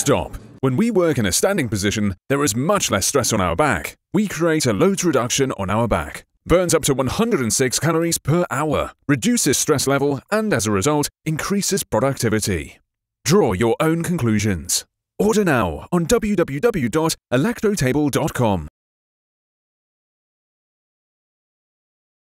Stop. When we work in a standing position, there is much less stress on our back. We create a load reduction on our back. Burns up to 106 calories per hour, reduces stress level, and as a result, increases productivity. Draw your own conclusions. Order now on www.electrotable.com.